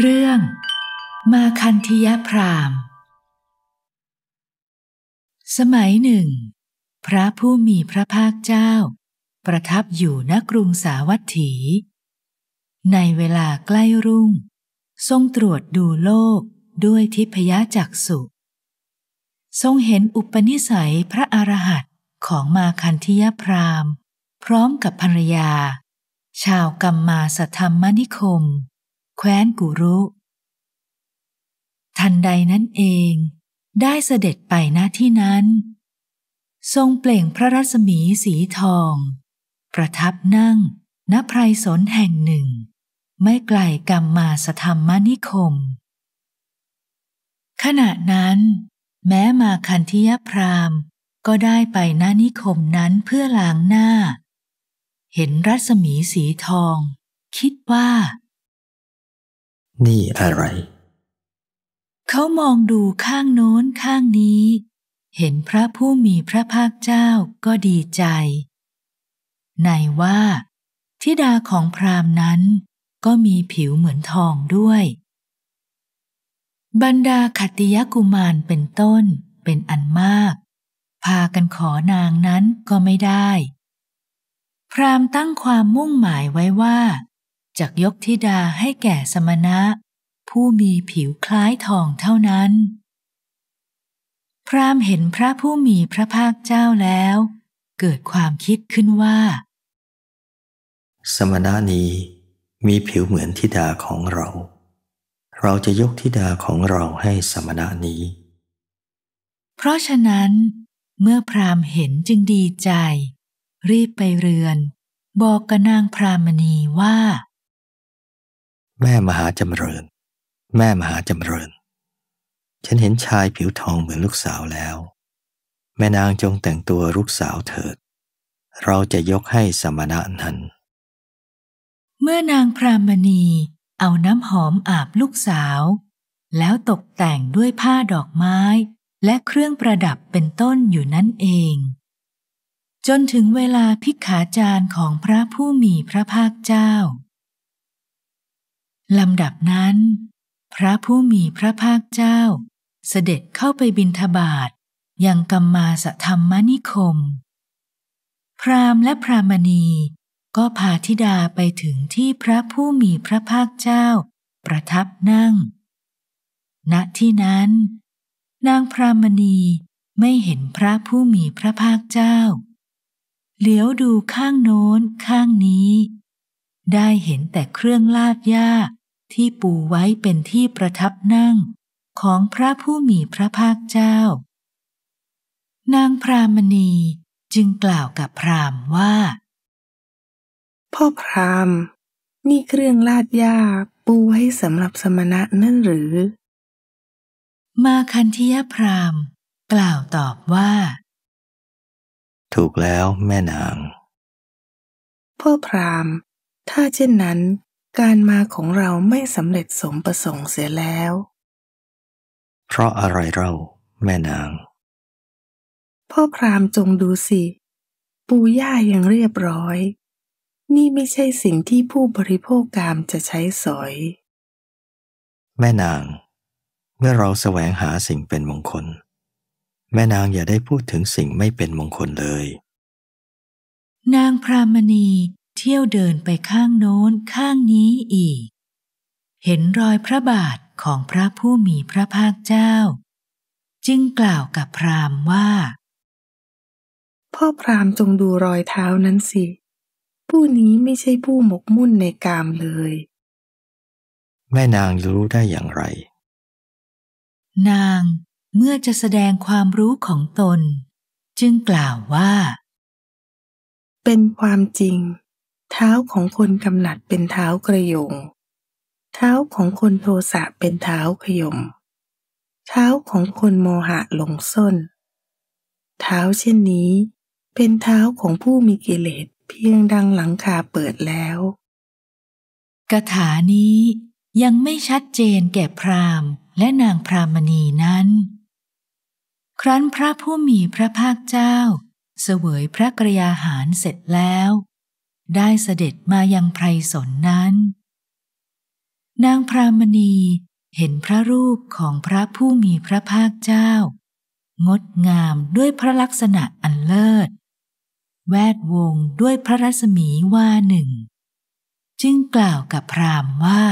เรื่อง มาคันธียพราม สมัยหนึ่ง พระผู้มีพระภาคเจ้า ประทับอยู่ณกรุงสาวัตถี ในเวลาใกล้รุ่ง ทรงตรวจดูโลกด้วยทิพยจักษุ ทรงเห็นอุปนิสัยพระอรหันต์ของมาคันธียพราม พร้อมกับภรรยา ชาวกรรมมาสธรรมนิคมแคว้นกุรุ ทันใดนั้นเอง ได้เสด็จไปณที่นั้น ทรงเปล่งพระรัศมีสีทอง ประทับนั่งณไพรสนแห่งหนึ่ง ไม่ไกลกรรมมาสธรรมนิคม ขณะนั้น แม้มาคันธิยพราม ก็ได้ไปณนิคมนั้นเพื่อล้างหน้า เห็นรัศมีสีทอง คิดว่านี่อะไร เขามองดูข้างโน้นข้างนี้ เห็นพระผู้มีพระภาคเจ้าก็ดีใจ ในว่าทิดาของพราหมณ์นั้น ก็มีผิวเหมือนทองด้วย บรรดาขตติยกุมารเป็นต้นเป็นอันมาก พากันขอนางนั้นก็ไม่ได้ พราหมณ์ตั้งความมุ่งหมายไว้ว่าจากยกธิดาให้แก่สมณะ ผู้มีผิวคล้ายทองเท่านั้น พรามเห็นพระผู้มีพระภาคเจ้าแล้ว เกิดความคิดขึ้นว่า สมณะนี้มีผิวเหมือนธิดาของเรา เราจะยกธิดาของเราให้สมณะนี้ เพราะฉะนั้นเมื่อพรามเห็นจึงดีใจ รีบไปเรือน บอกกับนางพรามณีว่าแม่มหาจำเริญ แม่มหาจำเริญ ฉันเห็นชายผิวทองเหมือนลูกสาวแล้ว แม่นางจงแต่งตัวลูกสาวเถิด เราจะยกให้สมณะนั้น เมื่อนางพรามณีเอาน้ำหอมอาบลูกสาว แล้วตกแต่งด้วยผ้าดอกไม้และเครื่องประดับเป็นต้นอยู่นั่นเอง จนถึงเวลาพิกขาจารย์ของพระผู้มีพระภาคเจ้าลำดับนั้นพระผู้มีพระภาคเจ้าเสด็จเข้าไปบินทบาทยังกรรมมาสธรรมนิคม พรามและพรามณีก็พาธิดาไปถึงที่พระผู้มีพระภาคเจ้า ประทับนั่ง ณที่นั้น นางพรามณีไม่เห็นพระผู้มีพระภาคเจ้าเหลียวดูข้างโน้นข้างนี้ได้เห็นแต่เครื่องลาดหญ้าที่ปูไว้เป็นที่ประทับนั่งของพระผู้มีพระภาคเจ้า นางพรามณีจึงกล่าวกับพรามว่า พ่อพรามนี่เครื่องลาดหญ้าปูไว้สำหรับสมณะนั่นหรือ มาคันธียพรามกล่าวตอบว่า ถูกแล้วแม่นาง พ่อพรามถ้าเช่นนั้น การมาของเราไม่สำเร็จสมประสงค์เสียแล้ว เพราะอะไรเราแม่นาง พ่อพรามจงดูสิ ปูย่ายังเรียบร้อย นี่ไม่ใช่สิ่งที่ผู้บริโภคกามจะใช้สอย แม่นาง เมื่อเราแสวงหาสิ่งเป็นมงคล แม่นางอย่าได้พูดถึงสิ่งไม่เป็นมงคลเลย นางพรามณีเที่ยวเดินไปข้างโน้นข้างนี้อีก เห็นรอยพระบาทของพระผู้มีพระภาคเจ้า จึงกล่าวกับพราหมณ์ว่า พ่อพราหมณ์จงดูรอยเท้านั้นสิ ผู้นี้ไม่ใช่ผู้หมกมุ่นในกามเลย แม่นางรู้ได้อย่างไร นางเมื่อจะแสดงความรู้ของตน จึงกล่าวว่า เป็นความจริงเท้าของคนกำหนัดเป็นเท้ากระยงเท้าของคนโทสะเป็นเท้าขยม เท้าของคนโมหะหลงส้น เท้าเช่นนี้เป็นเท้าของผู้มีกิเลสเพียงดังหลังคาเปิดแล้วคาถานี้ยังไม่ชัดเจนแก่พราหมณ์และนางพรามณีนั้น ครั้นพระผู้มีพระภาคเจ้า เสวยพระกรยาหารเสร็จแล้วได้เสด็จมายังไพรสนนั้น นางพรามณีเห็นพระรูปของพระผู้มีพระภาคเจ้า งดงามด้วยพระลักษณะอันเลิศ แวดวงด้วยพระรัศมีว่าหนึ่งจึงกล่าวกับพรามว่า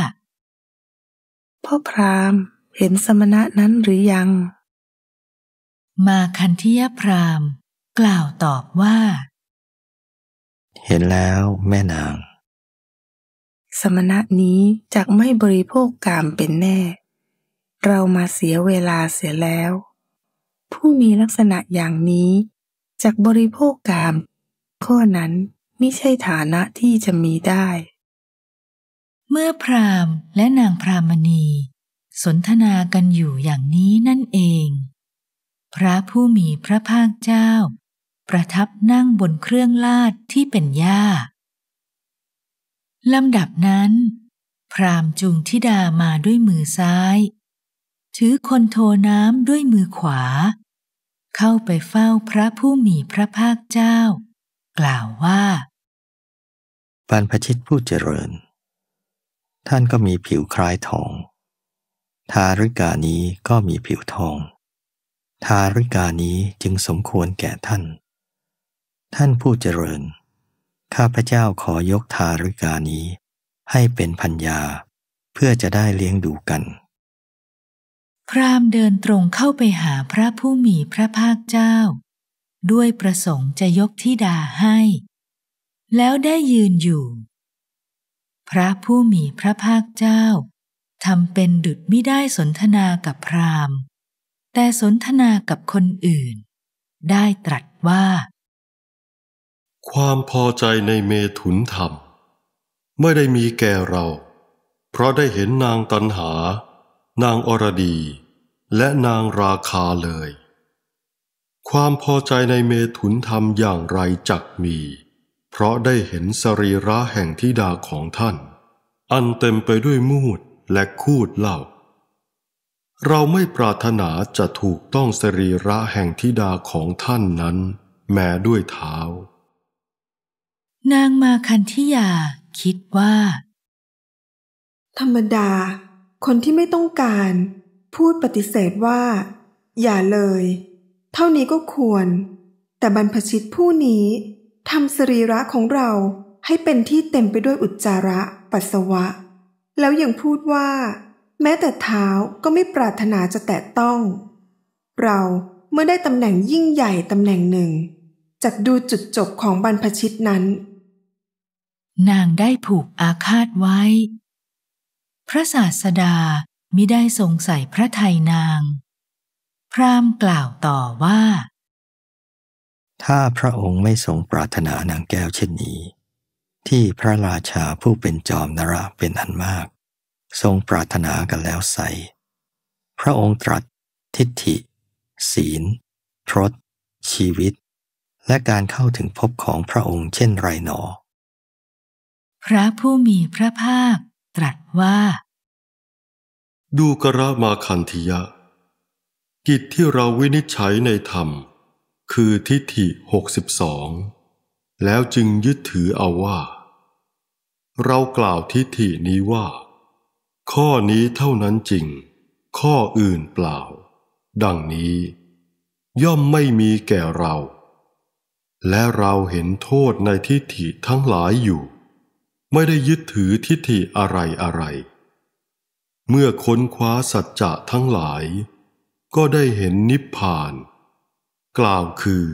พ่อพรามเห็นสมณะนั้นหรือยัง มาคันธียพรามกล่าวตอบว่าเห็นแล้วแม่นาง สมณะนี้จักไม่บริโภคกามเป็นแน่ เรามาเสียเวลาเสียแล้ว ผู้มีลักษณะอย่างนี้จักบริโภคกามข้อนั้นไม่ใช่ฐานะที่จะมีได้ เมื่อพราหมณ์และนางพรามณี สนทนากันอยู่อย่างนี้นั่นเอง พระผู้มีพระภาคเจ้าประทับนั่งบนเครื่องลาดที่เป็นหญ้าลำดับนั้น พรามจูงทิดามาด้วยมือซ้าย ถือคนโทน้ำด้วยมือขวา เข้าไปเฝ้าพระผู้มีพระภาคเจ้า กล่าวว่าปันพชิตผู้เจริญ ท่านก็มีผิวคล้ายทอง ทาริกานี้ก็มีผิวทอง ทาริกานี้จึงสมควรแก่ท่านท่านผู้เจริญ ข้าพเจ้าขอยกทาริกานี้ให้เป็นพัญญาเพื่อจะได้เลี้ยงดูกัน พรามเดินตรงเข้าไปหาพระผู้มีพระภาคเจ้า ด้วยประสงค์จะยกธิดาให้ แล้วได้ยืนอยู่ พระผู้มีพระภาคเจ้าทำเป็นดุดไม่ได้สนทนากับพรามแต่สนทนากับคนอื่น ได้ตรัสว่าความพอใจในเมถุนธรรม ไม่ได้มีแก่เรา เพราะได้เห็นนางตันหา นางอรดี และนางราคาเลย ความพอใจในเมถุนธรรมอย่างไรจักมี เพราะได้เห็นสรีระแห่งทิดาของท่าน อันเต็มไปด้วยมูดและคูดเล่า เราไม่ปรารถนาจะถูกต้องสรีระแห่งทิดาของท่านนั้น แม้ด้วยเท้านางมาคันธิยาคิดว่า ธรรมดาคนที่ไม่ต้องการพูดปฏิเสธว่า อย่าเลยเท่านี้ก็ควร แต่บรรพชิตผู้นี้ทำสรีระของเราให้เป็นที่เต็มไปด้วยอุจจาระปัสสาวะ แล้วยังพูดว่า แม้แต่เท้าก็ไม่ปรารถนาจะแตะต้อง เราเมื่อได้ตำแหน่งยิ่งใหญ่ตำแหน่งหนึ่ง จากดูจุดจบของบรรพชิตนั้นนางได้ผูกอาฆาตไว้ พระศาสดา มิได้ทรงใส่พระไทยนาง พรามกล่าวต่อว่า ถ้าพระองค์ไม่ทรงปรารถนานางแก้วเช่นนี้ ที่พระราชาผู้เป็นจอมนระเป็นอันมาก ทรงปรารถนากันแล้วใส พระองค์ตรัส ทิฏฐิ ศีลทรตชีวิต และการเข้าถึงพบของพระองค์เช่นไรหนอพระผู้มีพระภาคตรัสว่า ดูกระมาคันธิยะ กิจที่เราวินิจฉัยในธรรม คือทิฏฐิหกสิบองแล้วจึงยึดถือเอาว่า เรากล่าวทิฏฐินี้ว่า ข้อนี้เท่านั้นจริง ข้ออื่นเปล่า ดังนี้ย่อมไม่มีแก่เรา และเราเห็นโทษในทิฏฐิทั้งหลายอยู่ไม่ได้ยึดถือทิฏฐิอะไรๆ เมื่อค้นคว้าสัจจะทั้งหลาย ก็ได้เห็นนิพพาน กล่าวคือ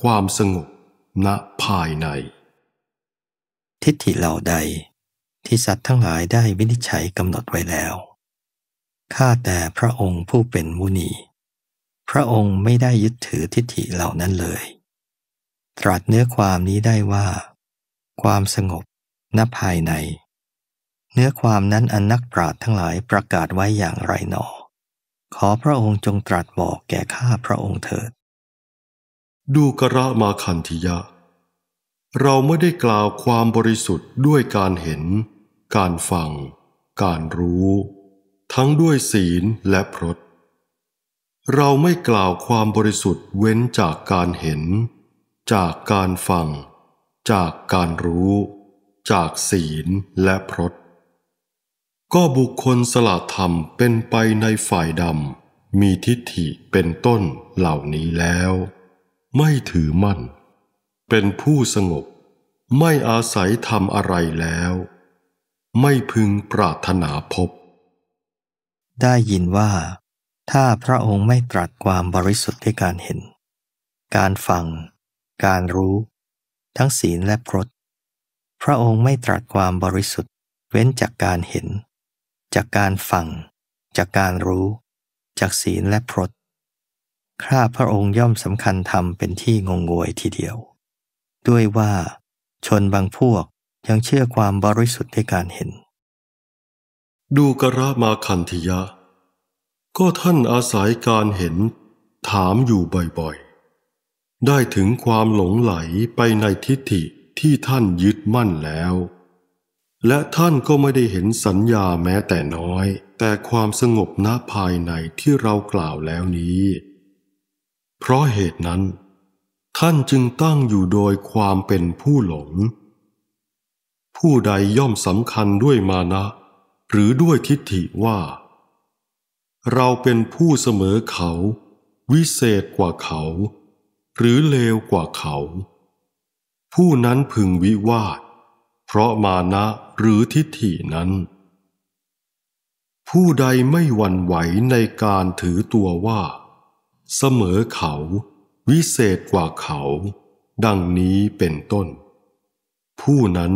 ความสงบณภายใน ทิฏฐิเหล่าใด ที่สัตว์ทั้งหลายได้วินิจฉัยกำหนดไว้แล้วข้าแต่พระองค์ผู้เป็นมุนีพระองค์ไม่ได้ยึดถือทิฏฐิเหล่านั้นเลย ตรัสเนื้อความนี้ได้ว่า ความสงบณภายใน เนื้อความนั้นอันนักปราชญ์ทั้งหลายประกาศไว้อย่างไรหนอขอพระองค์จงตรัสบอกแก่ข้าพระองค์เถิด ดูกระมาคันธิยะ เราไม่ได้กล่าวความบริสุทธิ์ด้วยการเห็น การฟังการรู้ ทั้งด้วยศีลและพรตเราไม่กล่าวความบริสุทธิ์เว้นจากการเห็น จากการฟัง จากการรู้จากศีลและพรตก็บุคคลสละธรรมเป็นไปในฝ่ายดำมีทิฏฐิเป็นต้นเหล่านี้แล้ว ไม่ถือมั่น เป็นผู้สงบไม่อาศัยทำอะไรแล้ว ไม่พึงปรารถนาพบ ได้ยินว่า ถ้าพระองค์ไม่ตรัสความบริสุทธิ์ด้วยการเห็น การฟังการรู้ ทั้งศีลและพรตพระองค์ไม่ตรัสความบริสุทธิ์ เว้นจากการเห็น จากการฟังจากการรู้ จากศีลและพรตข้าพระองค์ย่อมสำคัญธรรมเป็นที่งงงวยทีเดียว ด้วยว่าชนบางพวกยังเชื่อความบริสุทธิ์ด้วยการเห็น ดูกระมาคันธยะ ก็ท่านอาศัยการเห็นถามอยู่บ่อยๆได้ถึงความหลงไหลไปในทิฏฐิที่ท่านยึดมั่นแล้ว และท่านก็ไม่ได้เห็นสัญญาแม้แต่น้อย แต่ความสงบณภายในที่เรากล่าวแล้วนี้ เพราะเหตุนั้น ท่านจึงตั้งอยู่โดยความเป็นผู้หลง ผู้ใดย่อมสำคัญด้วยมานะ หรือด้วยทิฏฐิว่า เราเป็นผู้เสมอเขา วิเศษกว่าเขา หรือเลวกว่าเขาผู้นั้นพึงวิวาท เพราะมานะหรือทิฏฐินั้น ผู้ใดไม่หวั่นไหวในการถือตัวว่า เสมอเขาวิเศษกว่าเขา ดังนี้เป็นต้น ผู้นั้น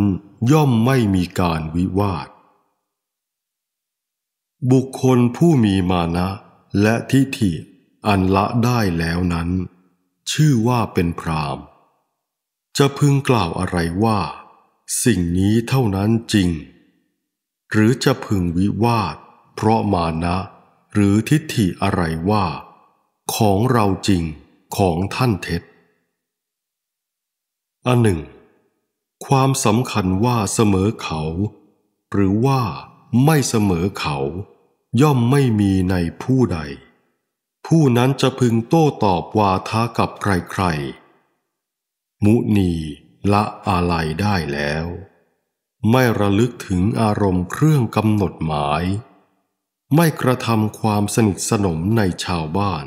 ย่อมไม่มีการวิวาท บุคคลผู้มีมานะและทิฏฐิอันละได้แล้วนั้น ชื่อว่าเป็นพรามจะพึงกล่าวอะไรว่าสิ่งนี้เท่านั้นจริง หรือจะพึงวิวาท เพราะมานะ หรือทิฏฐิอะไรว่า ของเราจริงของท่านเท็จอันหนึ่ง ความสำคัญว่าเสมอเขา หรือว่าไม่เสมอเขา ย่อมไม่มีในผู้ใด ผู้นั้นจะพึงโต้ตอบวาทากับใครๆมุนีละอาลัยได้แล้ว ไม่ระลึกถึงอารมณ์เครื่องกำหนดหมาย ไม่กระทำความสนิทสนมในชาวบ้าน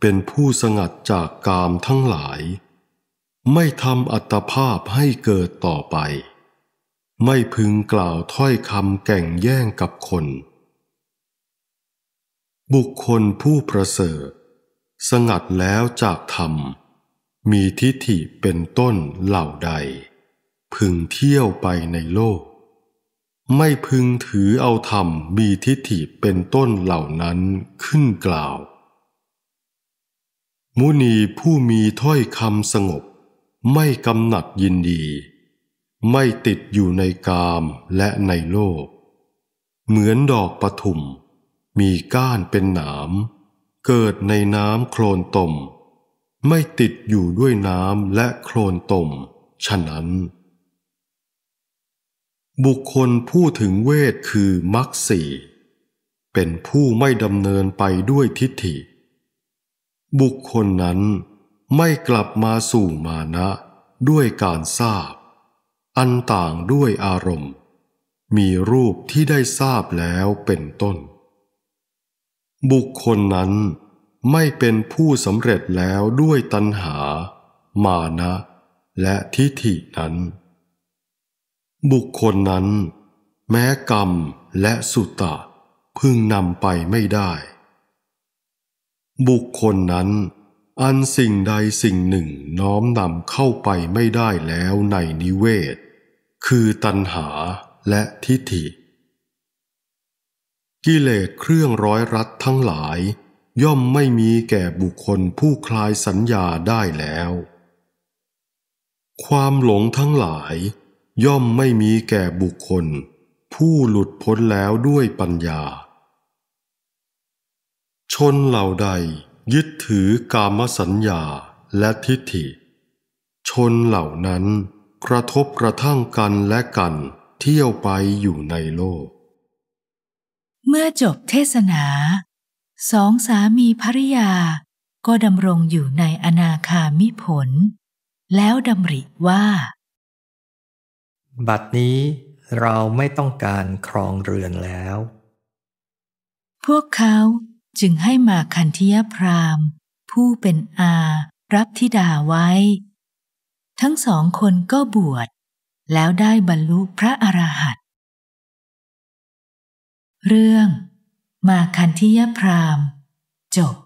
เป็นผู้สงัดจากกามทั้งหลาย ไม่ทำอัตภาพให้เกิดต่อไป ไม่พึงกล่าวถ้อยคำแก่งแย่งกับคน บุคคลผู้ประเสริฐ สงัดแล้วจากธรรมมีทิฏฐิเป็นต้นเหล่าใด พึงเที่ยวไปในโลก ไม่พึงถือเอาธรรมมีทิฏฐิเป็นต้นเหล่านั้นขึ้นกล่าว มุนีผู้มีถ้อยคำสงบ ไม่กำหนัดยินดี ไม่ติดอยู่ในกามและในโลก เหมือนดอกปทุมมีก้านเป็นหนามเกิดในน้ำโคลนตมไม่ติดอยู่ด้วยน้ำและโคลนตมฉะนั้น บุคคลผู้ถึงเวทคือมรคสีเป็นผู้ไม่ดำเนินไปด้วยทิฏฐิ บุคคลนั้นไม่กลับมาสู่มานะด้วยการทราบ อันต่างด้วยอารมณ์ มีรูปที่ได้ทราบแล้วเป็นต้น บุคคลนั้นไม่เป็นผู้สำเร็จแล้วด้วยตัณหา มานะ และทิฏฐินั้น บุคคลนั้น แม้กรรมและสุตะ พึงนำไปไม่ได้ บุคคลนั้น อันสิ่งใดสิ่งหนึ่งน้อมนำเข้าไปไม่ได้แล้วในนิเวศ คือตัณหาและทิฏฐิ กิเลสเครื่องร้อยรัดทั้งหลายย่อมไม่มีแก่บุคคลผู้คลายสัญญาได้แล้ว ความหลงทั้งหลาย ย่อมไม่มีแก่บุคคล ผู้หลุดพ้นแล้วด้วยปัญญา ชนเหล่าใดยึดถือกามสัญญาและทิฏฐิ ชนเหล่านั้นกระทบกระทั่งกันและกันเที่ยวไปอยู่ในโลก เมื่อจบเทศนาสองสามีภริยาก็ดำรงอยู่ในอนาคามิผล แล้วดำริว่า บัดนี้เราไม่ต้องการครองเรือนแล้ว พวกเขาจึงให้มาคันธียพรามผู้เป็นอารับธิดาไว้ ทั้งสองคนก็บวชแล้วได้บรรลุพระอรหันต์เรื่องมาคันธิยพรามจบ